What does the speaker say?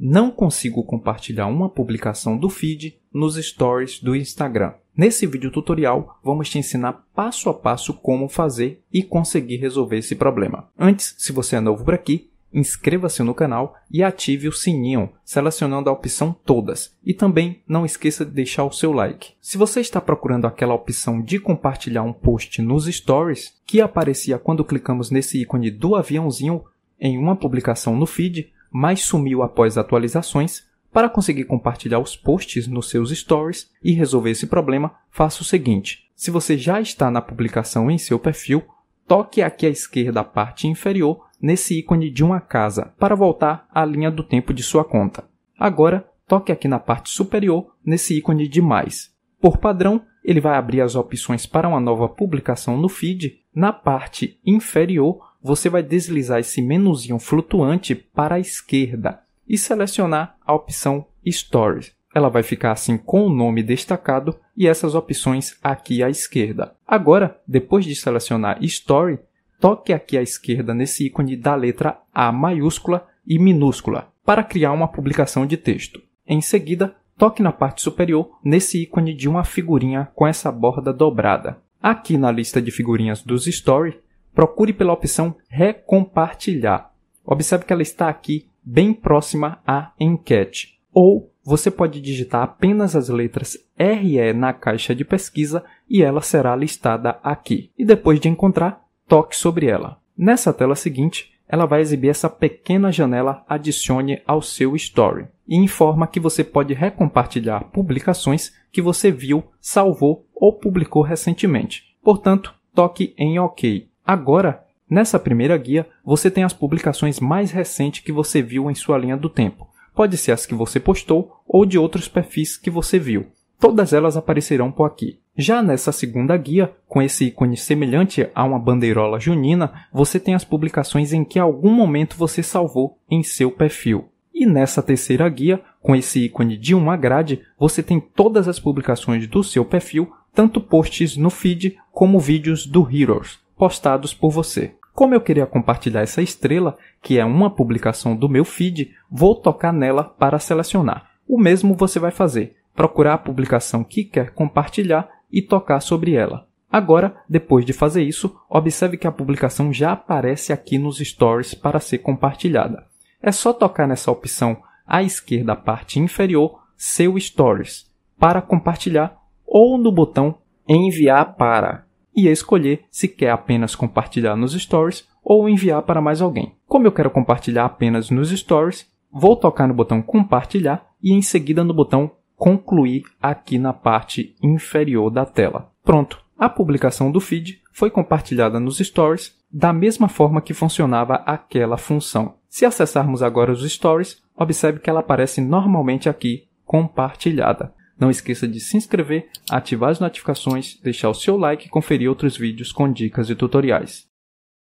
não consigo compartilhar uma publicação do feed nos stories do Instagram. Nesse vídeo tutorial, vamos te ensinar passo a passo como fazer e conseguir resolver esse problema. Antes, se você é novo por aqui, inscreva-se no canal e ative o sininho, selecionando a opção Todas. E também não esqueça de deixar o seu like. Se você está procurando aquela opção de compartilhar um post nos stories, que aparecia quando clicamos nesse ícone do aviãozinho em uma publicação no feed, mas sumiu após atualizações. Para conseguir compartilhar os posts nos seus stories e resolver esse problema, faça o seguinte: se você já está na publicação em seu perfil, toque aqui à esquerda da parte inferior nesse ícone de uma casa para voltar à linha do tempo de sua conta. Agora, toque aqui na parte superior nesse ícone de mais. Por padrão, ele vai abrir as opções para uma nova publicação no feed. Na parte inferior, você vai deslizar esse menuzinho flutuante para a esquerda e selecionar a opção Stories. Ela vai ficar assim com o nome destacado e essas opções aqui à esquerda. Agora, depois de selecionar Story, toque aqui à esquerda nesse ícone da letra A maiúscula e minúscula para criar uma publicação de texto. Em seguida, toque na parte superior nesse ícone de uma figurinha com essa borda dobrada. Aqui na lista de figurinhas dos Story, procure pela opção Recompartilhar. Observe que ela está aqui bem próxima à enquete. Ou você pode digitar apenas as letras RE na caixa de pesquisa e ela será listada aqui. E depois de encontrar, toque sobre ela. Nessa tela seguinte, ela vai exibir essa pequena janela Adicione ao seu Story e informa que você pode recompartilhar publicações que você viu, salvou ou publicou recentemente. Portanto, toque em OK. Agora, nessa primeira guia, você tem as publicações mais recentes que você viu em sua linha do tempo. Pode ser as que você postou ou de outros perfis que você viu. Todas elas aparecerão por aqui. Já nessa segunda guia, com esse ícone semelhante a uma bandeirola junina, você tem as publicações em que algum momento você salvou em seu perfil. E nessa terceira guia, com esse ícone de uma grade, você tem todas as publicações do seu perfil, tanto posts no feed como vídeos do Heroes postados por você. Como eu queria compartilhar essa estrela, que é uma publicação do meu feed, vou tocar nela para selecionar. O mesmo você vai fazer, procurar a publicação que quer compartilhar e tocar sobre ela. Agora, depois de fazer isso, observe que a publicação já aparece aqui nos stories para ser compartilhada. É só tocar nessa opção à esquerda, parte inferior, seu stories, para compartilhar ou no botão enviar para e a escolher se quer apenas compartilhar nos stories ou enviar para mais alguém. Como eu quero compartilhar apenas nos stories, vou tocar no botão compartilhar e em seguida no botão concluir aqui na parte inferior da tela. Pronto, a publicação do feed foi compartilhada nos stories da mesma forma que funcionava aquela função. Se acessarmos agora os stories, observe que ela aparece normalmente aqui compartilhada. Não esqueça de se inscrever, ativar as notificações, deixar o seu like e conferir outros vídeos com dicas e tutoriais.